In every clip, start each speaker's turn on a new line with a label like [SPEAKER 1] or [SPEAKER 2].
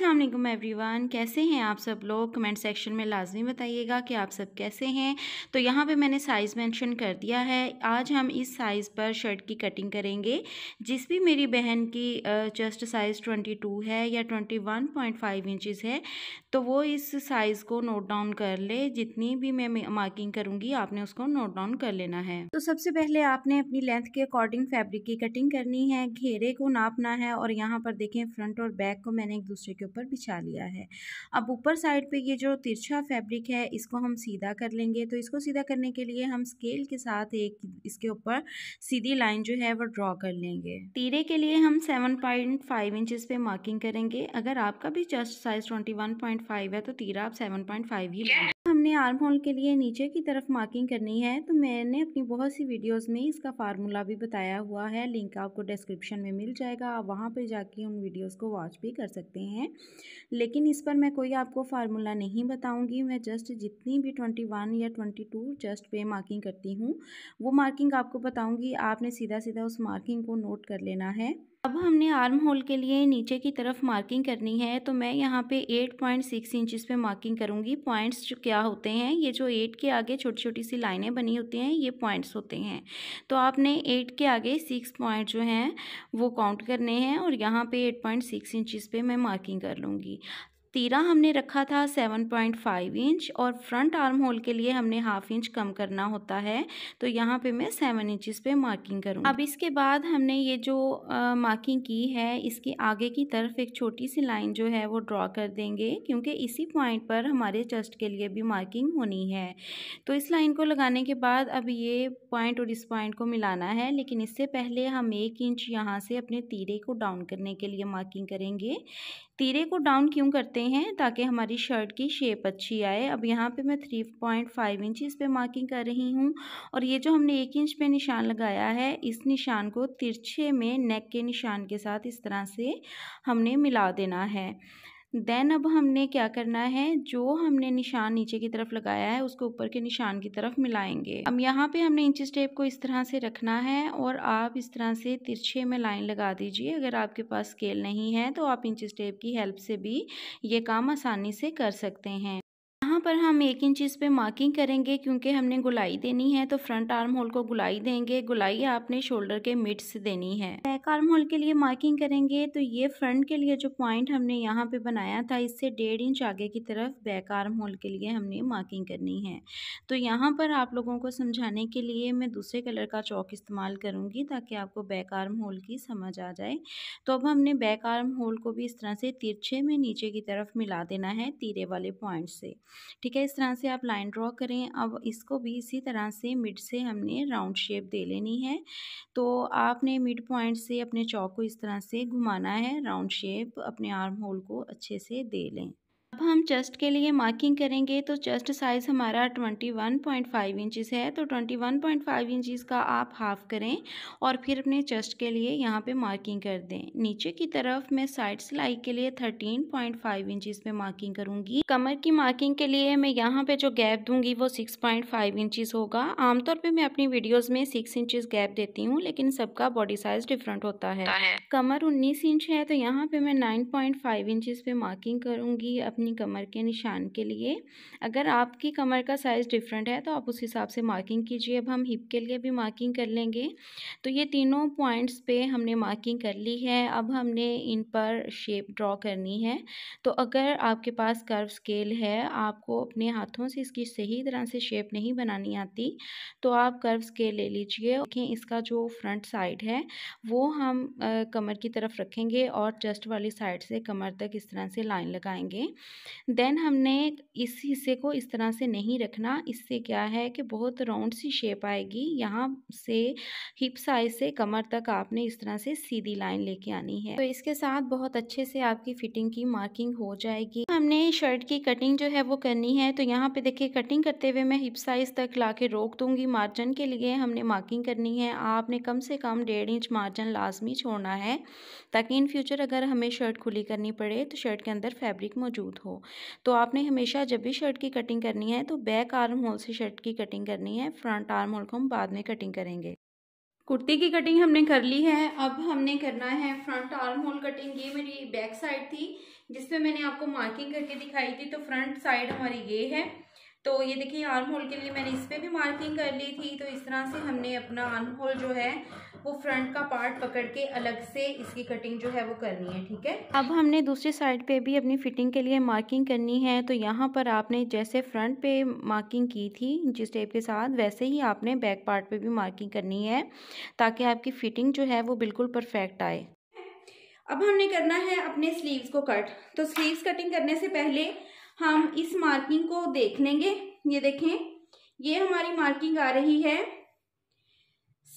[SPEAKER 1] अस्सलाम वालेकुम एवरीवन कैसे हैं आप सब लोग कमेंट सेक्शन में लाजमी बताइएगा कि आप सब कैसे हैं तो यहाँ पे मैंने साइज़ मेंशन कर दिया है आज हम इस साइज़ पर शर्ट की कटिंग करेंगे जिस भी मेरी बहन की चेस्ट साइज़ 22 है या 21.5 इंचेस है तो वो इस साइज़ को नोट डाउन कर ले जितनी भी मैं मार्किंग करूँगी आपने उसको नोट डाउन कर लेना है तो सबसे पहले आपने अपनी लेंथ के अकॉर्डिंग फैब्रिक की कटिंग करनी है घेरे को नापना है और यहाँ पर देखें फ्रंट और बैक को मैंने एक दूसरे के ऊपर बिछा लिया है अब ऊपर साइड पे ये जो तिरछा फैब्रिक है इसको हम सीधा कर लेंगे तो इसको सीधा करने के लिए हम स्केल के साथ एक इसके ऊपर सीधी लाइन जो है वो ड्रॉ कर लेंगे तीरे के लिए हम सेवन पॉइंट फाइव इंचज़ पे मार्किंग करेंगे अगर आपका भी chest size twenty one point five है तो तीरा आप सेवन पॉइंट फाइव ही लेंगे हमने आर्म होल के लिए नीचे की तरफ मार्किंग करनी है तो मैंने अपनी बहुत सी वीडियोस में इसका फार्मूला भी बताया हुआ है लिंक आपको डिस्क्रिप्शन में मिल जाएगा आप वहाँ पर जाके उन वीडियोस को वॉच भी कर सकते हैं लेकिन इस पर मैं कोई आपको फार्मूला नहीं बताऊंगी मैं जस्ट जितनी भी ट्वेंटी वन या ट्वेंटी टू जस्ट पे मार्किंग करती हूँ वो मार्किंग आपको बताऊंगी आपने सीधा सीधा उस मार्किंग को नोट कर लेना है अब हमने आर्म होल के लिए नीचे की तरफ मार्किंग करनी है तो मैं यहाँ पे 8.6 पॉइंट सिक्स पे मार्किंग करूँगी पॉइंट्स जो क्या होते हैं ये जो 8 के आगे छोटी छोटी सी लाइनें बनी होती हैं ये पॉइंट्स होते हैं तो आपने 8 के आगे 6 पॉइंट जो हैं वो काउंट करने हैं और यहाँ पे 8.6 पॉइंट सिक्स पे मैं मार्किंग कर लूँगी तीरा हमने रखा था सेवन पॉइंट फाइव इंच और फ्रंट आर्म होल के लिए हमने हाफ इंच कम करना होता है तो यहाँ पे मैं सेवन इंचज़ पे मार्किंग करूँ अब इसके बाद हमने ये जो आ, मार्किंग की है इसके आगे की तरफ एक छोटी सी लाइन जो है वो ड्रॉ कर देंगे क्योंकि इसी पॉइंट पर हमारे चेस्ट के लिए भी मार्किंग होनी है तो इस लाइन को लगाने के बाद अब ये पॉइंट और इस पॉइंट को मिलाना है लेकिन इससे पहले हम एक इंच यहाँ से अपने तीरे को डाउन करने के लिए मार्किंग करेंगे तीरे को डाउन क्यों करते करते हैं ताकि हमारी शर्ट की शेप अच्छी आए अब यहाँ पे मैं थ्री पॉइंट फाइव इंच इस पर मार्किंग कर रही हूँ और ये जो हमने एक इंच पे निशान लगाया है इस निशान को तिरछे में नेक के निशान के साथ इस तरह से हमने मिला देना है देन अब हमने क्या करना है जो हमने निशान नीचे की तरफ लगाया है उसको ऊपर के निशान की तरफ मिलाएंगे अब यहाँ पे हमने इंच स्टेप को इस तरह से रखना है और आप इस तरह से तिरछे में लाइन लगा दीजिए अगर आपके पास स्केल नहीं है तो आप इंच स्टेप की हेल्प से भी ये काम आसानी से कर सकते हैं यहाँ पर हम एक इंच इस पर मार्किंग करेंगे क्योंकि हमने गुलाई देनी है तो फ्रंट आर्म होल को गुलाई देंगे गुलाई आपने शोल्डर के मिड से देनी है बैक आर्म होल के लिए मार्किंग करेंगे तो ये फ्रंट के लिए जो पॉइंट हमने यहाँ पे बनाया था इससे डेढ़ इंच आगे की तरफ बैक आर्म होल के लिए हमने मार्किंग करनी है तो यहाँ पर आप लोगों को समझाने के लिए मैं दूसरे कलर का चौक इस्तेमाल करूँगी ताकि आपको बैक आर्म होल की समझ आ जाए तो अब हमने बैक आर्म होल को भी इस तरह से तिरछे में नीचे की तरफ मिला देना है तीरे वाले पॉइंट से ठीक है इस तरह से आप लाइन ड्रॉ करें अब इसको भी इसी तरह से मिड से हमने राउंड शेप दे लेनी है तो आपने मिड पॉइंट से अपने चौक को इस तरह से घुमाना है राउंड शेप अपने आर्म होल को अच्छे से दे लें हम चेस्ट के लिए मार्किंग करेंगे तो चेस्ट साइज़ हमारा twenty one point five inches है तो twenty one point five inches का आप हाफ़ करें और फिर अपने चेस्ट के लिए यहाँ पे मार्किंग कर दें नीचे की तरफ मैं साइड सिलाई के लिए थर्टीन पॉइंट फाइव इंचज़ पे मार्किंग करूँगी कमर की मार्किंग के लिए मैं यहाँ पे जो गैप दूंगी वो सिक्स पॉइंट फाइव इंचज़ होगा आमतौर पर मैं अपनी वीडियोज़ में सिक्स इंचज़ गैप देती हूँ लेकिन सबका बॉडी साइज़ डिफरेंट होता है कमर उन्नीस इंच है तो यहाँ पर मैं नाइन पॉइंट फाइव इंचज़ पे मार्किंग करूँगी अपनी अपनी कमर के निशान के लिए अगर आपकी कमर का साइज़ डिफरेंट है तो आप उस हिसाब से मार्किंग कीजिए अब हम हिप के लिए भी मार्किंग कर लेंगे तो ये तीनों पॉइंट्स पे हमने मार्किंग कर ली है अब हमने इन पर शेप ड्रॉ करनी है तो अगर आपके पास कर्व स्केल है आपको अपने हाथों से इसकी सही तरह से शेप नहीं बनानी आती तो आप कर्व स्केल ले लीजिए देखें इसका जो फ्रंट साइड है वो हम आ, कमर की तरफ रखेंगे और चेस्ट वाली साइड से कमर तक इस तरह से लाइन लगाएंगे देन हमने इस हिस्से को इस तरह से नहीं रखना इससे क्या है कि बहुत राउंड सी शेप आएगी यहाँ से हिप साइज से कमर तक आपने इस तरह से सीधी लाइन लेके आनी है तो इसके साथ बहुत अच्छे से आपकी फिटिंग की मार्किंग हो जाएगी हमने शर्ट की कटिंग जो है वो करनी है तो यहाँ पे देखिए कटिंग करते हुए मैं हिप साइज तक ला के रोक दूंगी मार्जिन के लिए हमने मार्किंग करनी है आपने कम से कम डेढ़ इंच मार्जिन लाजमी छोड़ना है ताकि इन फ्यूचर अगर हमें शर्ट खुली करनी पड़े तो शर्ट के अंदर फैब्रिक मौजूद हो तो आपने हमेशा जब भी शर्ट की कटिंग करनी है तो बैक आर्म होल से शर्ट की कटिंग करनी है फ्रंट आर्म होल को हम बाद में कटिंग करेंगे कुर्ती की कटिंग हमने कर ली है अब हमने करना है फ्रंट आर्म होल कटिंग ये मेरी बैक साइड थी जिसमें मैंने आपको मार्किंग करके दिखाई थी तो फ्रंट साइड हमारी ये है तो ये देखिए आर्म होल के लिए मैंने इस पर भी मार्किंग कर ली थी तो इस तरह से हमने अपना आर्म होल जो है वो फ्रंट का पार्ट पकड़ के अलग से इसकी कटिंग जो है वो करनी है ठीक है अब हमने दूसरी साइड पे भी अपनी फिटिंग के लिए मार्किंग करनी है तो यहाँ पर आपने जैसे फ्रंट पे मार्किंग की थी जिस टेप के साथ वैसे ही आपने बैक पार्ट पे भी मार्किंग करनी है ताकि आपकी फिटिंग जो है वो बिल्कुल परफेक्ट आए अब हमने करना है अपने स्लीव्स को कट तो स्लीव्स कटिंग करने से पहले हम इस मार्किंग को देख लेंगे ये देखें ये हमारी मार्किंग आ रही है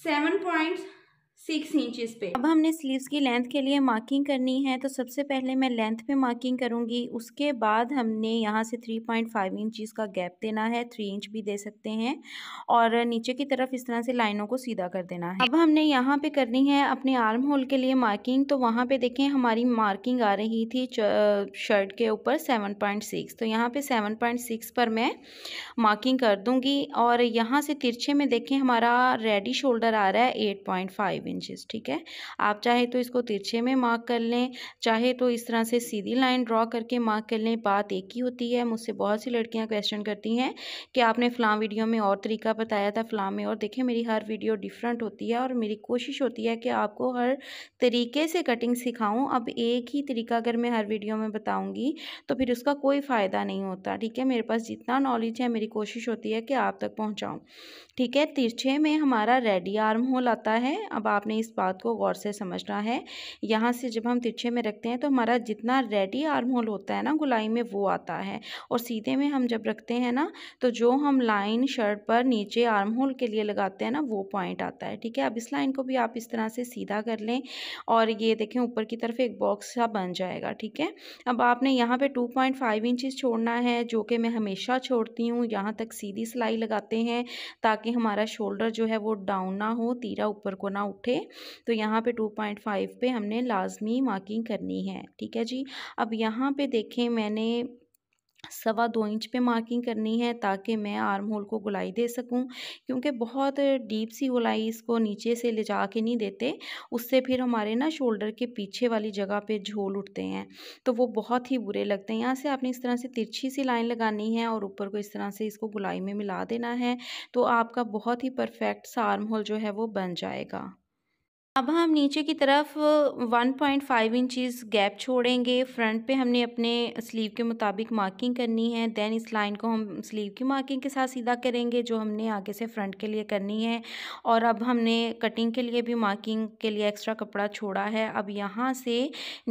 [SPEAKER 1] 7 points सिक्स इंचज़ पे अब हमने स्लीव्स की लेंथ के लिए मार्किंग करनी है तो सबसे पहले मैं लेंथ पे मार्किंग करूँगी उसके बाद हमने यहाँ से थ्री पॉइंट फाइव इंचज़ का गैप देना है थ्री इंच भी दे सकते हैं और नीचे की तरफ इस तरह से लाइनों को सीधा कर देना है अब हमने यहाँ पे करनी है अपने आर्म होल के लिए मार्किंग तो वहाँ पर देखें हमारी मार्किंग आ रही थी शर्ट के ऊपर सेवन पॉइंट सिक्स तो यहाँ पर सेवन पॉइंट सिक्स पर मैं मार्किंग कर दूँगी और यहाँ से तिरछे में देखें हमारा रेडी शोल्डर आ रहा है eight point five five inches ठीक है आप चाहे तो इसको तिरछे में मार्क कर लें चाहे तो इस तरह से सीधी लाइन ड्रॉ करके मार्क कर लें बात एक ही होती है मुझसे बहुत सी लड़कियाँ क्वेश्चन करती हैं कि आपने फ़लाम वीडियो में और तरीका बताया था फ़लाम में और देखें मेरी हर वीडियो डिफरेंट होती है और मेरी कोशिश होती है कि आपको हर तरीके से कटिंग सिखाऊँ अब एक ही तरीका अगर मैं हर वीडियो में बताऊँगी तो फिर उसका कोई फ़ायदा नहीं होता ठीक है मेरे पास जितना नॉलेज है मेरी कोशिश होती है कि आप तक पहुँचाऊँ ठीक है तिरछे में हमारा रेडी आर्म होल आता है अब आपने इस बात को गौर से समझना है यहाँ से जब हम तिरछे में रखते हैं तो हमारा जितना रेडी आर्म होल होता है ना गुलाई में वो आता है और सीधे में हम जब रखते हैं ना तो जो हम लाइन शर्ट पर नीचे आर्म होल के लिए लगाते हैं ना वो पॉइंट आता है ठीक है अब इस लाइन को भी आप इस तरह से सीधा कर लें और ये देखें ऊपर की तरफ एक बॉक्स सा बन जाएगा ठीक है अब आपने यहाँ पर टू पॉइंट इंचेस छोड़ना है जो कि मैं हमेशा छोड़ती हूँ यहाँ तक सीधी सिलाई लगाते हैं ताकि हमारा शोल्डर जो है वो डाउन ना हो तीरा ऊपर को ना उठ उठे तो यहाँ पे 2.5 पे हमने लाजमी मार्किंग करनी है ठीक है जी अब यहाँ पे देखें मैंने सवा दो इंच पे मार्किंग करनी है ताकि मैं आर्म होल को गुलाई दे सकूं क्योंकि बहुत डीप सी गुलाई इसको नीचे से ले जा के नहीं देते उससे फिर हमारे ना शोल्डर के पीछे वाली जगह पे झोल उठते हैं तो वो बहुत ही बुरे लगते हैं यहाँ से आपने इस तरह से तिरछी सी लाइन लगानी है और ऊपर को इस तरह से इसको गुलाई में मिला देना है तो आपका बहुत ही परफेक्ट सा आर्म होल जो है वो बन जाएगा अब हम नीचे की तरफ 1.5 इंचेस गैप छोड़ेंगे फ्रंट पे हमने अपने स्लीव के मुताबिक मार्किंग करनी है देन इस लाइन को हम स्लीव की मार्किंग के साथ सीधा करेंगे जो हमने आगे से फ्रंट के लिए करनी है और अब हमने कटिंग के लिए भी मार्किंग के लिए एक्स्ट्रा कपड़ा छोड़ा है अब यहाँ से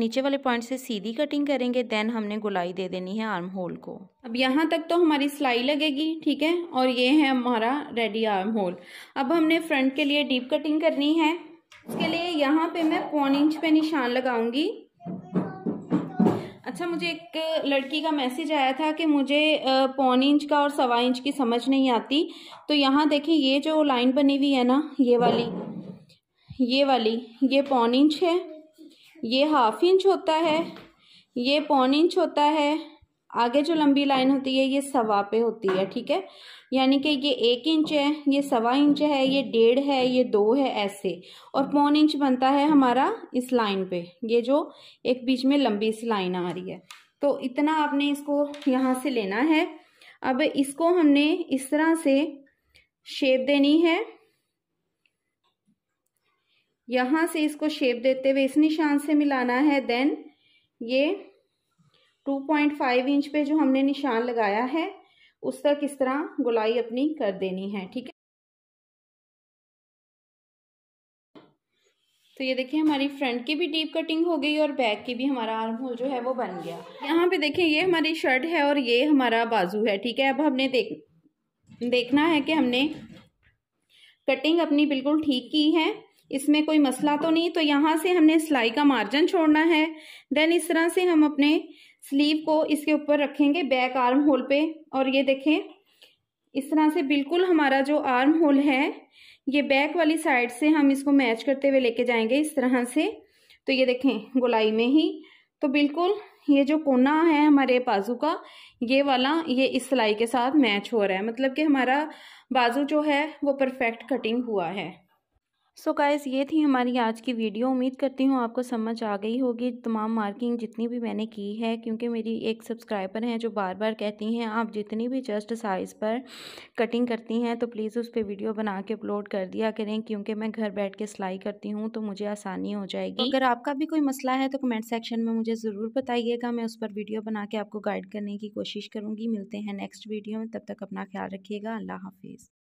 [SPEAKER 1] नीचे वाले पॉइंट से सीधी कटिंग करेंगे देन हमने गुलाई दे देनी है आर्म होल को अब यहाँ तक तो हमारी सिलाई लगेगी ठीक है और ये है हमारा रेडी आर्म होल अब हमने फ्रंट के लिए डीप कटिंग करनी है उसके लिए यहाँ पे मैं पौन इंच पे निशान लगाऊंगी अच्छा मुझे एक लड़की का मैसेज आया था कि मुझे पौन इंच का और सवा इंच की समझ नहीं आती तो यहाँ देखें ये जो लाइन बनी हुई है ना ये वाली ये वाली ये पौन इंच है ये हाफ इंच होता है ये पौन इंच होता है आगे जो लंबी लाइन होती है ये सवा पे होती है ठीक है यानी कि ये एक इंच है ये सवा इंच है ये डेढ़ है ये दो है ऐसे और पौन इंच बनता है हमारा इस लाइन पे ये जो एक बीच में लंबी सी लाइन आ रही है तो इतना आपने इसको यहाँ से लेना है अब इसको हमने इस तरह से शेप देनी है यहाँ से इसको शेप देते हुए इस निशान से मिलाना है देन ये टू पॉइंट फाइव इंच पे जो हमने निशान लगाया है उस तक इस तरह गुलाई अपनी कर देनी है ठीक है तो ये देखिए हमारी फ्रंट की भी डीप कटिंग हो गई और बैक की भी हमारा आर्म होल जो है वो बन गया यहाँ पे देखिए ये हमारी शर्ट है और ये हमारा बाजू है ठीक है अब हमने देख देखना है कि हमने कटिंग अपनी बिल्कुल ठीक की है इसमें कोई मसला तो नहीं तो यहाँ से हमने सिलाई का मार्जिन छोड़ना है देन इस तरह से हम अपने स्लीव को इसके ऊपर रखेंगे बैक आर्म होल पे और ये देखें इस तरह से बिल्कुल हमारा जो आर्म होल है ये बैक वाली साइड से हम इसको मैच करते हुए लेके जाएंगे इस तरह से तो ये देखें गोलाई में ही तो बिल्कुल ये जो कोना है हमारे बाजू का ये वाला ये इस सिलाई के साथ मैच हो रहा है मतलब कि हमारा बाजू जो है वो परफेक्ट कटिंग हुआ है सो so गाइज़ ये थी हमारी आज की वीडियो उम्मीद करती हूँ आपको समझ आ गई होगी तमाम मार्किंग जितनी भी मैंने की है क्योंकि मेरी एक सब्सक्राइबर हैं जो बार बार कहती हैं आप जितनी भी जस्ट साइज़ पर कटिंग करती हैं तो प्लीज़ उस पर वीडियो बना के अपलोड कर दिया करें क्योंकि मैं घर बैठ के सिलाई करती हूँ तो मुझे आसानी हो जाएगी अगर आपका भी कोई मसला है तो कमेंट सेक्शन में मुझे ज़रूर बताइएगा मैं उस पर वीडियो बना के आपको गाइड करने की कोशिश करूँगी मिलते हैं नेक्स्ट वीडियो में तब तक अपना ख्याल रखिएगा अल्लाह हाफिज़